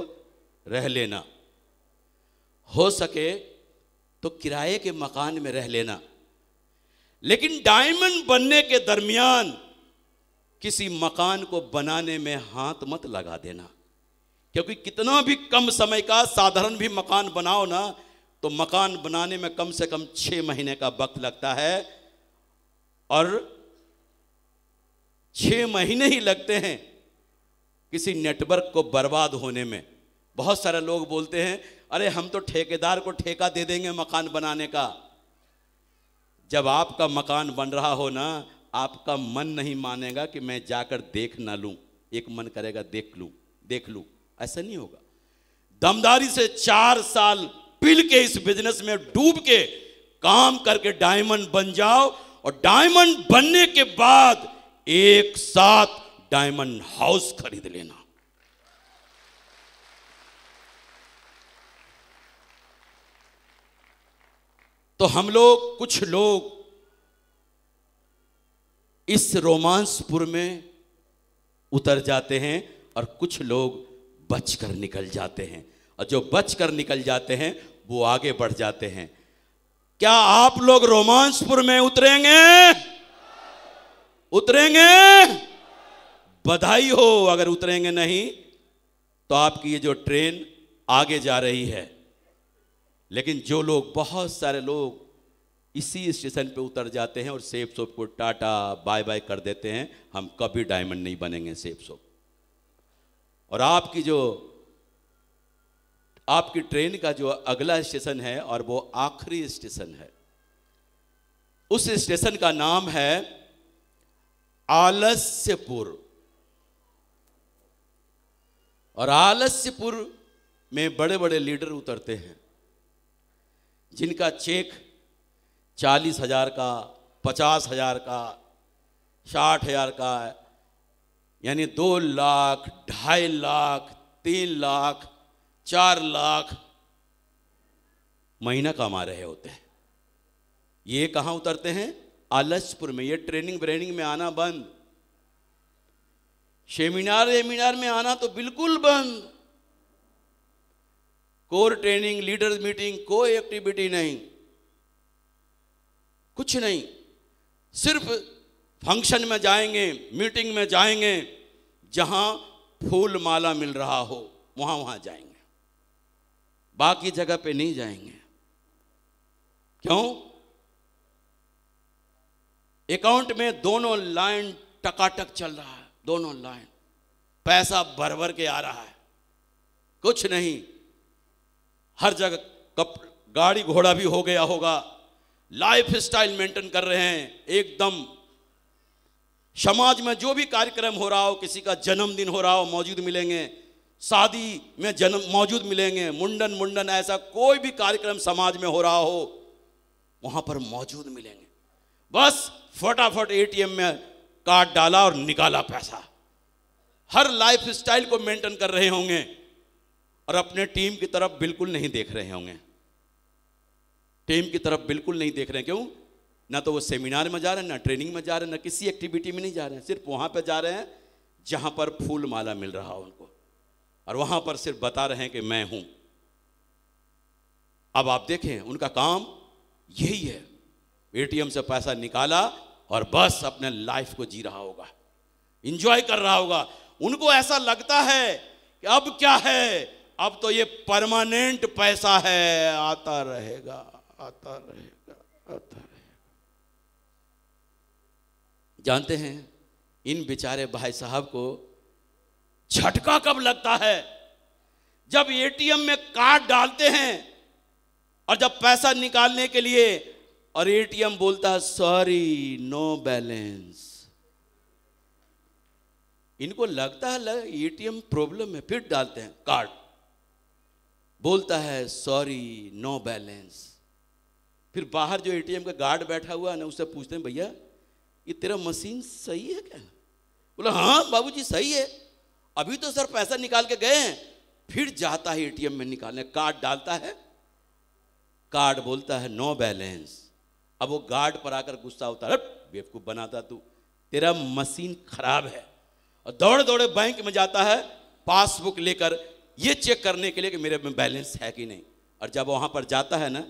रह लेना हो सके तो किराए के मकान में रह लेना लेकिन डायमंड बनने के दरमियान किसी मकान को बनाने में हाथ मत लगा देना क्योंकि कितना भी कम समय का साधारण भी मकान बनाओ ना तो मकान बनाने में कम से कम छह महीने का वक्त लगता है और छह महीने ही लगते हैं किसी नेटवर्क को बर्बाद होने में बहुत सारे लोग बोलते हैं अरे हम तो ठेकेदार को ठेका दे देंगे मकान बनाने का जब आपका मकान बन रहा हो ना आपका मन नहीं मानेगा कि मैं जाकर देख ना लूं एक मन करेगा देख लूं देख लूं ऐसा नहीं होगा दमदारी से चार साल पिल के इस बिजनेस में डूब के काम करके डायमंड बन जाओ और डायमंड बनने के बाद एक साथ डायमंड हाउस खरीद लेना तो हम लोग कुछ लोग इस रोमांसपुर में उतर जाते हैं और कुछ लोग बचकर निकल जाते हैं और जो बचकर निकल जाते हैं वो आगे बढ़ जाते हैं क्या आप लोग रोमांसपुर में उतरेंगे उतरेंगे बधाई हो अगर उतरेंगे नहीं तो आपकी ये जो ट्रेन आगे जा रही है लेकिन जो लोग बहुत सारे लोग इसी स्टेशन पे उतर जाते हैं और सेफ शॉप को टाटा बाय बाय कर देते हैं हम कभी डायमंड नहीं बनेंगे सेफ शॉप और आपकी जो आपकी ट्रेन का जो अगला स्टेशन है और वो आखिरी स्टेशन है उस स्टेशन का नाम है आलस्यपुर और आलस्यपुर में बड़े बड़े लीडर उतरते हैं जिनका चेक चालीस हज़ार का पचास हज़ार का साठ हज़ार का यानी दो लाख ढाई लाख तीन लाख चार लाख महीना कमा रहे होते हैं ये कहां उतरते हैं आलसपुर में ये ट्रेनिंग ब्रेनिंग में आना बंद सेमिनार वेमिनार में आना तो बिल्कुल बंद कोर ट्रेनिंग लीडर्स मीटिंग कोई एक्टिविटी नहीं कुछ नहीं सिर्फ फंक्शन में जाएंगे मीटिंग में जाएंगे जहां फूल माला मिल रहा हो वहां वहां जाएंगे बाकी जगह पे नहीं जाएंगे क्यों अकाउंट में दोनों लाइन टकाटक चल रहा है दोनों लाइन पैसा भर भर के आ रहा है कुछ नहीं हर जगह कप गाड़ी घोड़ा भी हो गया होगा लाइफ स्टाइल मेंटेन कर रहे हैं एकदम समाज में जो भी कार्यक्रम हो रहा हो किसी का जन्मदिन हो रहा हो मौजूद मिलेंगे शादी में जन्म मौजूद मिलेंगे मुंडन मुंडन ऐसा कोई भी कार्यक्रम समाज में हो रहा हो वहां पर मौजूद मिलेंगे बस फटाफट एटीएम में कार्ड डाला और निकाला पैसा हर लाइफ स्टाइल को मेंटेन कर रहे होंगे और अपने टीम की तरफ बिल्कुल नहीं देख रहे होंगे टीम की तरफ बिल्कुल नहीं देख रहे हैं क्यों ना तो वो सेमिनार में जा रहे हैं ना ट्रेनिंग में जा रहे हैं ना किसी एक्टिविटी में नहीं जा रहे हैं सिर्फ वहां पर जा रहे हैं जहां पर फूल माला मिल रहा है उनको और वहां पर सिर्फ बता रहे हैं कि मैं हूं अब आप देखें उनका काम यही है एटीएम से पैसा निकाला और बस अपने लाइफ को जी रहा होगा इंजॉय कर रहा होगा उनको ऐसा लगता है कि अब क्या है अब तो ये परमानेंट पैसा है आता रहेगा आता रहेगा आता रहेगा जानते हैं इन बेचारे भाई साहब को झटका कब लगता है जब एटीएम में कार्ड डालते हैं और जब पैसा निकालने के लिए और एटीएम बोलता है सॉरी नो बैलेंस इनको लगता है एटीएम प्रॉब्लम है फिर डालते हैं कार्ड बोलता है सॉरी नो बैलेंस फिर बाहर जो एटीएम का गार्ड बैठा हुआ है ना उससे पूछते हैं भैया ये तेरा मशीन सही है क्या बोला हाँ जी सही है अभी तो सर पैसा निकाल के गए हैं फिर जाता है एटीएम में निकालने कार्ड डालता है कार्ड बोलता है नो बैलेंस अब वो गार्ड पर आकर गुस्सा होता है बेवकूफ बनाता तू तेरा मशीन खराब है और दौड़े दौड़े बैंक में जाता है पासबुक लेकर ये चेक करने के लिए कि मेरे में बैलेंस है कि नहीं और जब वहां पर जाता है ना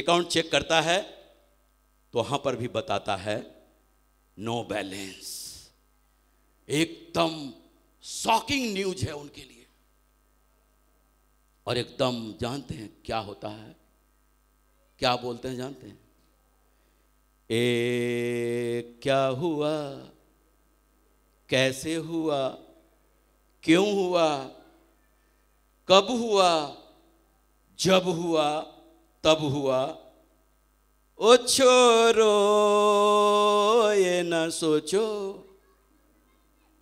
अकाउंट चेक करता है तो वहां पर भी बताता है नो बैलेंस एकदम शॉकिंग न्यूज है उनके लिए और एकदम जानते हैं क्या होता है क्या बोलते हैं जानते हैं ए क्या हुआ कैसे हुआ क्यों हुआ कब हुआ जब हुआ तब हुआ ओ छोरो ये न सोचो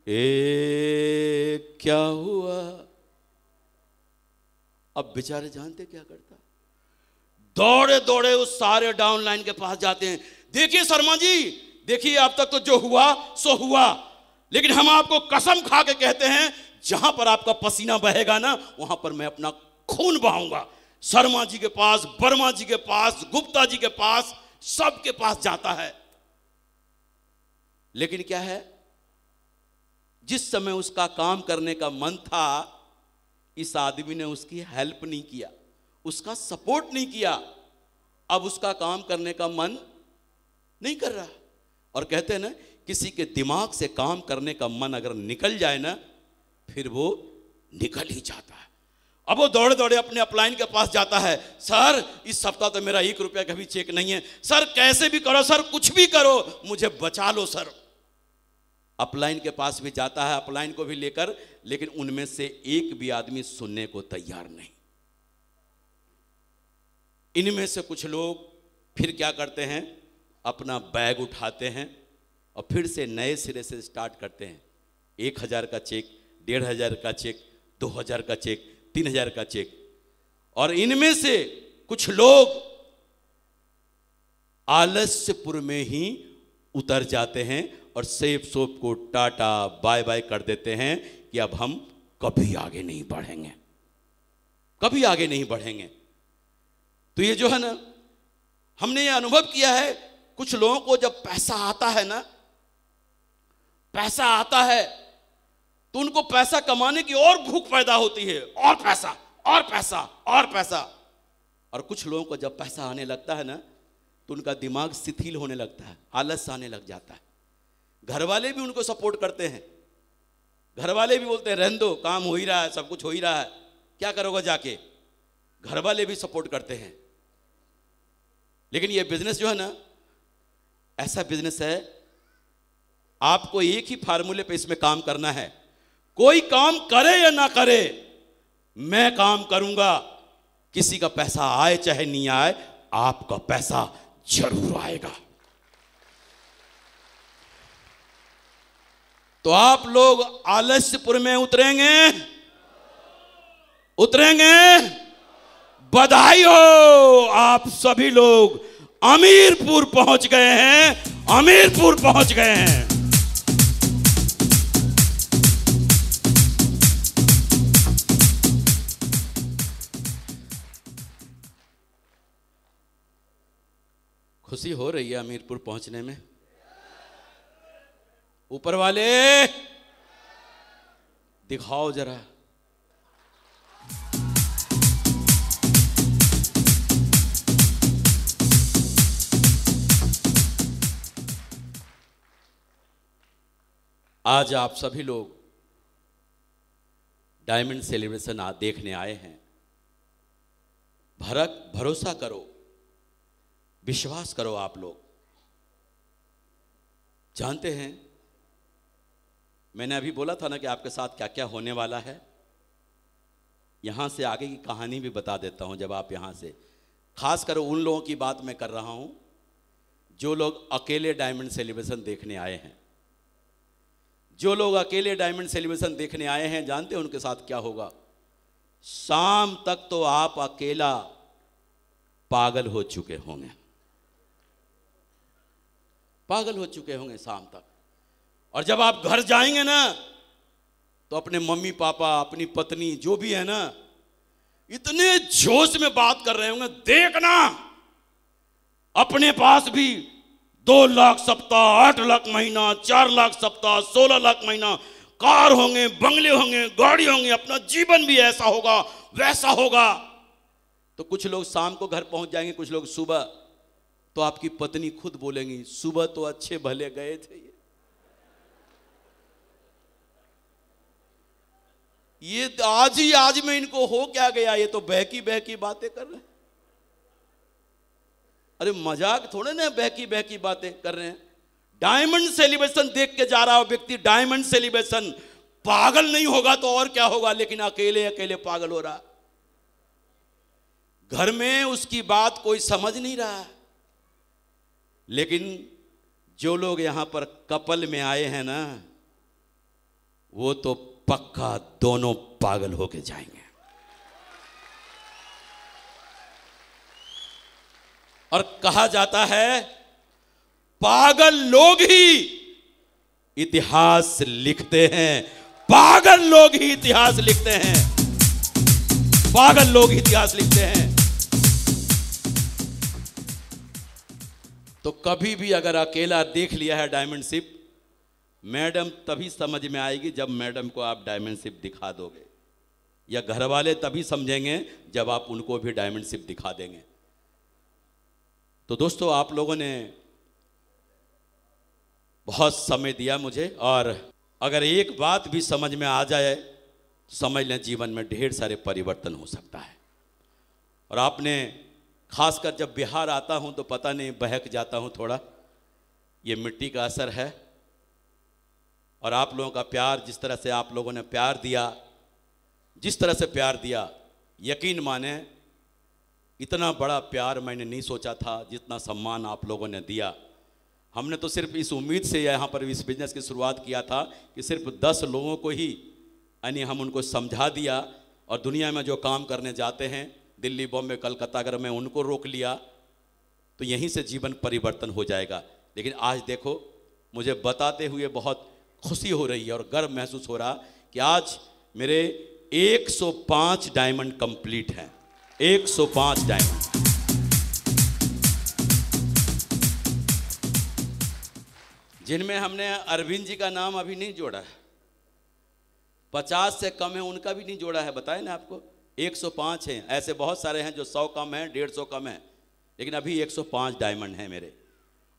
ए क्या हुआ अब बेचारे जानते क्या करता दौड़े दौड़े उस सारे डाउन लाइन के पास जाते हैं देखिए शर्मा जी देखिए अब तक तो जो हुआ सो हुआ लेकिन हम आपको कसम खा के कहते हैं जहां पर आपका पसीना बहेगा ना वहां पर मैं अपना खून बहाऊंगा शर्मा जी के पास वर्मा जी के पास गुप्ता जी के पास सबके पास जाता है लेकिन क्या है जिस समय उसका काम करने का मन था इस आदमी ने उसकी हेल्प नहीं किया उसका सपोर्ट नहीं किया अब उसका काम करने का मन नहीं कर रहा और कहते हैं ना किसी के दिमाग से काम करने का मन अगर निकल जाए ना फिर वो निकल ही जाता है अब वो दौड़े दौड़े अपने अपलाइन के पास जाता है सर इस सप्ताह तो मेरा एक रुपया का भी चेक नहीं है सर कैसे भी करो सर कुछ भी करो मुझे बचा लो सर अपलाइन के पास भी जाता है अपलाइन को भी लेकर लेकिन उनमें से एक भी आदमी सुनने को तैयार नहीं इनमें से कुछ लोग फिर क्या करते हैं अपना बैग उठाते हैं और फिर से नए सिरे से स्टार्ट करते हैं एक हज़ार का चेक डेढ़ हज़ार का चेक दो हज़ार का चेक तीन हजार का चेक और इनमें से कुछ लोग आलस्यपुर में ही उतर जाते हैं और सेफ सोप को टाटा बाय बाय कर देते हैं कि अब हम कभी आगे नहीं बढ़ेंगे कभी आगे नहीं बढ़ेंगे तो ये जो है ना हमने ये अनुभव किया है कुछ लोगों को जब पैसा आता है ना पैसा आता है तो उनको पैसा कमाने की और भूख पैदा होती है और पैसा और पैसा और पैसा और कुछ लोगों को जब पैसा आने लगता है ना तो उनका दिमाग शिथिल होने लगता है आलस आने लग जाता है घर वाले भी उनको सपोर्ट करते हैं घर वाले भी बोलते हैं रहन दो काम हो ही रहा है सब कुछ हो ही रहा है क्या करोगे जाके घर वाले भी सपोर्ट करते हैं लेकिन ये बिजनेस जो है ना ऐसा बिजनेस है आपको एक ही फार्मूले पे इसमें काम करना है कोई काम करे या ना करे मैं काम करूंगा किसी का पैसा आए चाहे नहीं आए आपका पैसा जरूर आएगा तो आप लोग आलस्यपुर में उतरेंगे उतरेंगे बधाई हो आप सभी लोग अमीरपुर पहुंच गए हैं अमीरपुर पहुंच गए हैं खुशी हो रही है अमीरपुर पहुंचने में ऊपर वाले दिखाओ जरा आज आप सभी लोग डायमंड सेलिब्रेशन देखने आए हैं भरक भरोसा करो विश्वास करो आप लोग जानते हैं मैंने अभी बोला था ना कि आपके साथ क्या क्या होने वाला है यहां से आगे की कहानी भी बता देता हूं जब आप यहां से खास उन लोगों की बात मैं कर रहा हूं जो लोग अकेले डायमंड सेलिब्रेशन देखने आए हैं जो लोग अकेले डायमंड सेलिब्रेशन देखने आए हैं जानते हैं उनके साथ क्या होगा शाम तक तो आप अकेला पागल हो चुके होंगे पागल हो चुके होंगे शाम तक और जब आप घर जाएंगे ना तो अपने मम्मी पापा अपनी पत्नी जो भी है ना इतने जोश में बात कर रहे होंगे देखना अपने पास भी दो लाख सप्ताह आठ लाख महीना चार लाख सप्ताह सोलह लाख महीना कार होंगे बंगले होंगे गाड़ी होंगे अपना जीवन भी ऐसा होगा वैसा होगा तो कुछ लोग शाम को घर पहुंच जाएंगे कुछ लोग सुबह तो आपकी पत्नी खुद बोलेंगी सुबह तो अच्छे भले गए थे ये ये तो आज ही आज में इनको हो क्या गया ये तो बहकी बहकी बातें कर रहे हैं अरे मजाक थोड़े ना बहकी बहकी बातें कर रहे हैं डायमंड सेलिब्रेशन देख के जा रहा हो व्यक्ति डायमंड सेलिब्रेशन पागल नहीं होगा तो और क्या होगा लेकिन अकेले अकेले पागल हो रहा घर में उसकी बात कोई समझ नहीं रहा है लेकिन जो लोग यहां पर कपल में आए हैं ना वो तो पक्का दोनों पागल होके जाएंगे और कहा जाता है पागल लोग ही इतिहास लिखते हैं पागल लोग ही इतिहास लिखते हैं पागल लोग इतिहास लिखते हैं तो कभी भी अगर अकेला देख लिया है डायमंड शिप मैडम तभी समझ में आएगी जब मैडम को आप डायमंड शिप दिखा दोगे या घर वाले तभी समझेंगे जब आप उनको भी डायमंड शिप दिखा देंगे तो दोस्तों आप लोगों ने बहुत समय दिया मुझे और अगर एक बात भी समझ में आ जाए तो समझ लें जीवन में ढेर सारे परिवर्तन हो सकता है और आपने खासकर जब बिहार आता हूँ तो पता नहीं बहक जाता हूँ थोड़ा ये मिट्टी का असर है और आप लोगों का प्यार जिस तरह से आप लोगों ने प्यार दिया जिस तरह से प्यार दिया यकीन माने इतना बड़ा प्यार मैंने नहीं सोचा था जितना सम्मान आप लोगों ने दिया हमने तो सिर्फ इस उम्मीद से यहाँ पर इस बिजनेस की शुरुआत किया था कि सिर्फ दस लोगों को ही यानी हम उनको समझा दिया और दुनिया में जो काम करने जाते हैं दिल्ली बॉम्बे कलकत्ता अगर मैं उनको रोक लिया तो यहीं से जीवन परिवर्तन हो जाएगा लेकिन आज देखो मुझे बताते हुए बहुत खुशी हो रही है और गर्व महसूस हो रहा कि आज मेरे 105 डायमंड कंप्लीट हैं 105 डायमंड जिनमें हमने अरविंद जी का नाम अभी नहीं जोड़ा है पचास से कम है उनका भी नहीं जोड़ा है बताए ना आपको 105 हैं ऐसे बहुत सारे हैं जो 100 कम हैं सौ कम हैं लेकिन अभी 105 डायमंड हैं मेरे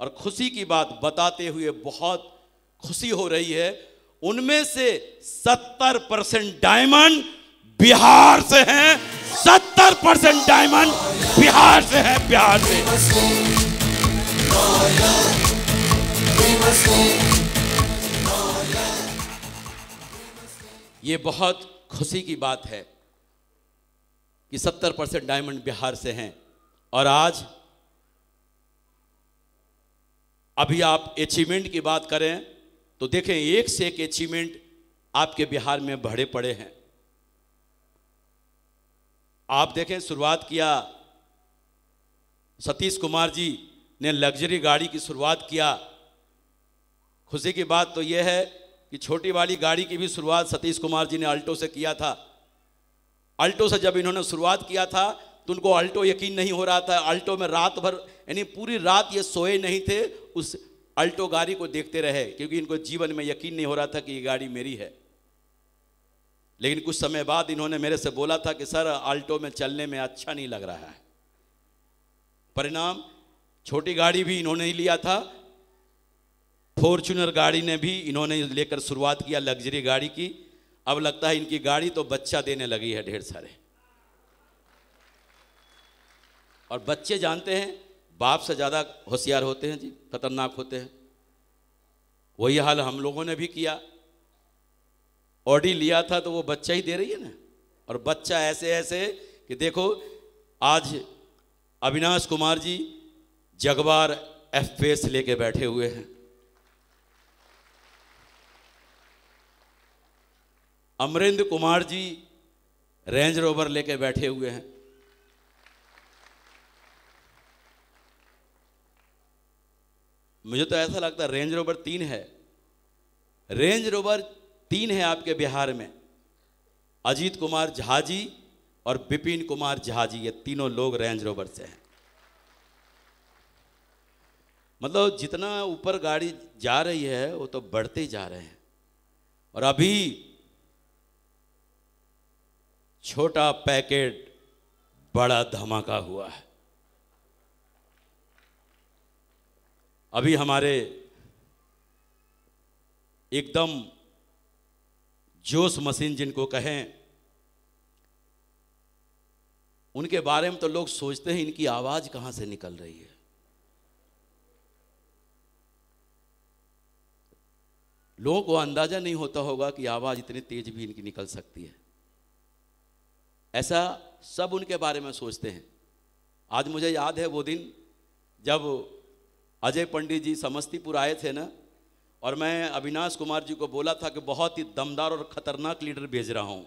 और खुशी की बात बताते हुए बहुत खुशी हो रही है उनमें से 70 परसेंट डायमंड बिहार से हैं 70 परसेंट डायमंड बिहार से हैं बिहार से ये बहुत खुशी की बात है कि 70 परसेंट डायमंड बिहार से हैं और आज अभी आप अचीवमेंट की बात करें तो देखें एक से एक अचीवमेंट आपके बिहार में भरे पड़े हैं आप देखें शुरुआत किया सतीश कुमार जी ने लग्जरी गाड़ी की शुरुआत किया खुशी की बात तो यह है कि छोटी वाली गाड़ी की भी शुरुआत सतीश कुमार जी ने अल्टो से किया था अल्टो से जब इन्होंने शुरुआत किया था तो उनको अल्टो यकीन नहीं हो रहा था अल्टो में रात भर यानी पूरी रात ये सोए नहीं थे उस अल्टो गाड़ी को देखते रहे क्योंकि इनको जीवन में यकीन नहीं हो रहा था कि ये गाड़ी मेरी है लेकिन कुछ समय बाद इन्होंने मेरे से बोला था कि सर आल्टो में चलने में अच्छा नहीं लग रहा है परिणाम छोटी गाड़ी भी इन्होंने ही लिया था फॉर्चुनर गाड़ी ने भी इन्होंने लेकर शुरुआत किया लग्जरी गाड़ी की अब लगता है इनकी गाड़ी तो बच्चा देने लगी है ढेर सारे और बच्चे जानते हैं बाप से ज़्यादा होशियार होते हैं जी खतरनाक होते हैं वही हाल हम लोगों ने भी किया ऑडी लिया था तो वो बच्चा ही दे रही है ना और बच्चा ऐसे ऐसे कि देखो आज अविनाश कुमार जी जगवार एफ लेके बैठे हुए हैं अमरेंद्र कुमार जी रेंज रोवर लेके बैठे हुए हैं मुझे तो ऐसा लगता है रेंज रोवर तीन है रेंज रोवर तीन है आपके बिहार में अजीत कुमार झाजी और बिपिन कुमार झाजी ये तीनों लोग रेंज रोवर से हैं मतलब जितना ऊपर गाड़ी जा रही है वो तो बढ़ते जा रहे हैं और अभी छोटा पैकेट बड़ा धमाका हुआ है अभी हमारे एकदम जोश मशीन जिनको कहें उनके बारे में तो लोग सोचते हैं इनकी आवाज कहां से निकल रही है लोगों को अंदाजा नहीं होता होगा कि आवाज इतनी तेज भी इनकी निकल सकती है ऐसा सब उनके बारे में सोचते हैं आज मुझे याद है वो दिन जब अजय पंडित जी समस्तीपुर आए थे ना और मैं अविनाश कुमार जी को बोला था कि बहुत ही दमदार और ख़तरनाक लीडर भेज रहा हूँ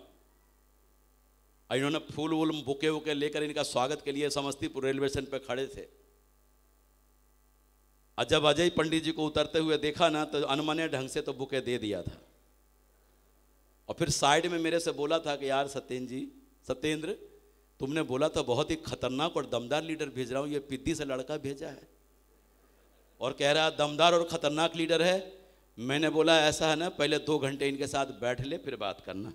इन्होंने फूल वूल बुके वुके लेकर इनका स्वागत के लिए समस्तीपुर रेलवे स्टेशन पर खड़े थे और जब अजय पंडित जी को उतरते हुए देखा ना तो अनमने ढंग से तो बुके दे दिया था और फिर साइड में मेरे से बोला था कि यार सत्यन जी सत्येंद्र तुमने बोला तो बहुत ही खतरनाक और दमदार लीडर भेज रहा हूँ ये पिद्दी से लड़का भेजा है और कह रहा दमदार और ख़तरनाक लीडर है मैंने बोला ऐसा है ना पहले दो घंटे इनके साथ बैठ ले फिर बात करना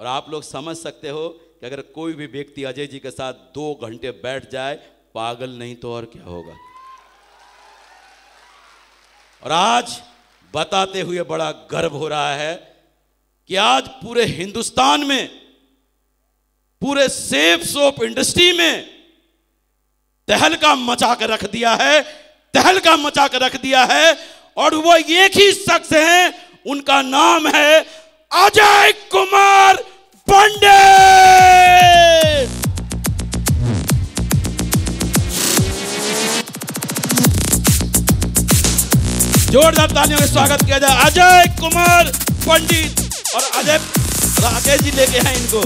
और आप लोग समझ सकते हो कि अगर कोई भी व्यक्ति अजय जी के साथ दो घंटे बैठ जाए पागल नहीं तो और क्या होगा और आज बताते हुए बड़ा गर्व हो रहा है कि आज पूरे हिंदुस्तान में पूरे सेफ सोप इंडस्ट्री में तहलका मचा कर रख दिया है तहलका मचा कर रख दिया है और वो एक ही शख्स हैं उनका नाम है अजय कुमार पांडे जोरदार तालियों में स्वागत किया जाए अजय कुमार पंडित और अजय राकेश जी लेके हैं इनको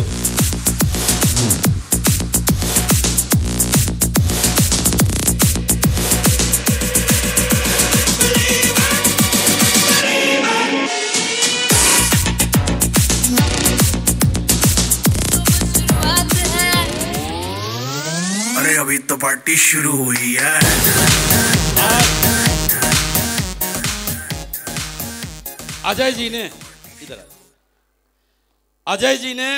अभी तो पार्टी शुरू हुई है अजय जी ने इधर अजय जी ने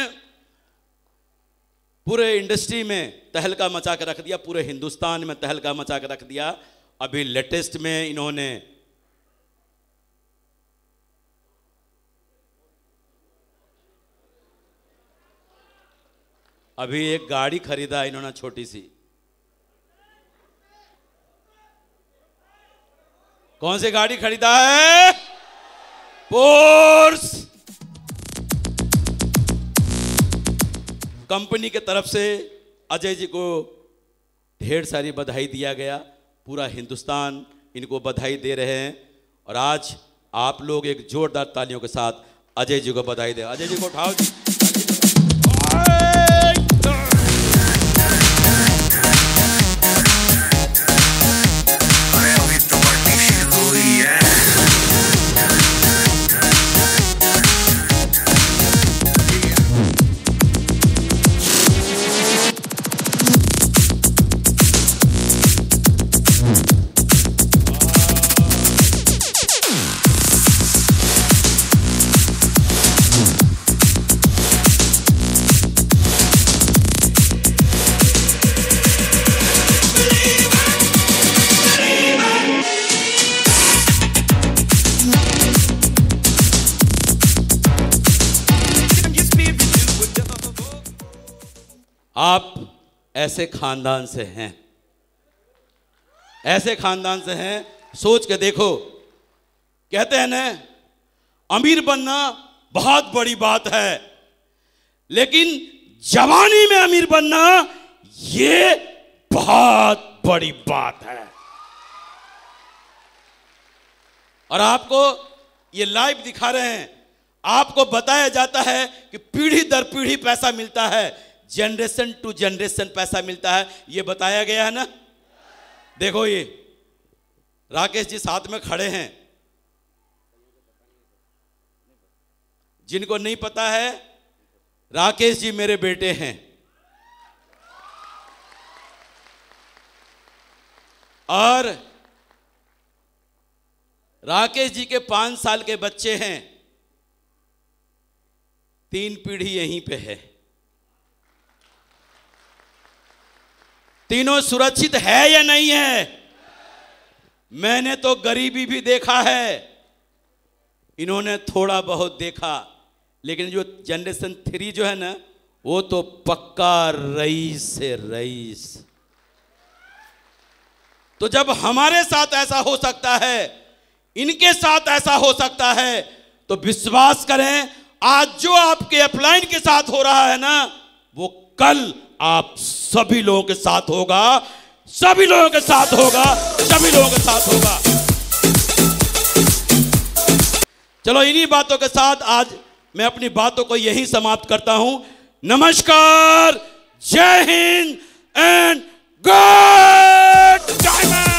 पूरे इंडस्ट्री में तहलका मचा कर रख दिया पूरे हिंदुस्तान में तहलका मचा कर रख दिया अभी लेटेस्ट में इन्होंने अभी एक गाड़ी खरीदा इन्होंने छोटी सी कौन सी गाड़ी खरीदा है पोर्स कंपनी के तरफ से अजय जी को ढेर सारी बधाई दिया गया पूरा हिंदुस्तान इनको बधाई दे रहे हैं और आज आप लोग एक जोरदार तालियों के साथ अजय जी को बधाई दे अजय जी को उठाओ जी ऐसे खानदान से हैं ऐसे खानदान से हैं सोच के देखो कहते हैं ना अमीर बनना बहुत बड़ी बात है लेकिन जवानी में अमीर बनना ये बहुत बड़ी बात है और आपको ये लाइव दिखा रहे हैं आपको बताया जाता है कि पीढ़ी दर पीढ़ी पैसा मिलता है जनरेशन टू जनरेशन पैसा मिलता है ये बताया गया है ना देखो ये राकेश जी साथ में खड़े हैं जिनको नहीं पता है राकेश जी मेरे बेटे हैं और राकेश जी के पांच साल के बच्चे हैं तीन पीढ़ी यहीं पे है तीनों सुरक्षित है या नहीं है मैंने तो गरीबी भी देखा है इन्होंने थोड़ा बहुत देखा लेकिन जो जनरेशन थ्री जो है ना वो तो पक्का रईस से रईस तो जब हमारे साथ ऐसा हो सकता है इनके साथ ऐसा हो सकता है तो विश्वास करें आज जो आपके अपलाइन के साथ हो रहा है ना वो कल आप सभी लोगों के साथ होगा सभी लोगों के साथ होगा सभी लोगों के साथ होगा चलो इन्हीं बातों के साथ आज मैं अपनी बातों को यही समाप्त करता हूं नमस्कार जय हिंद एंड गुड डायमंड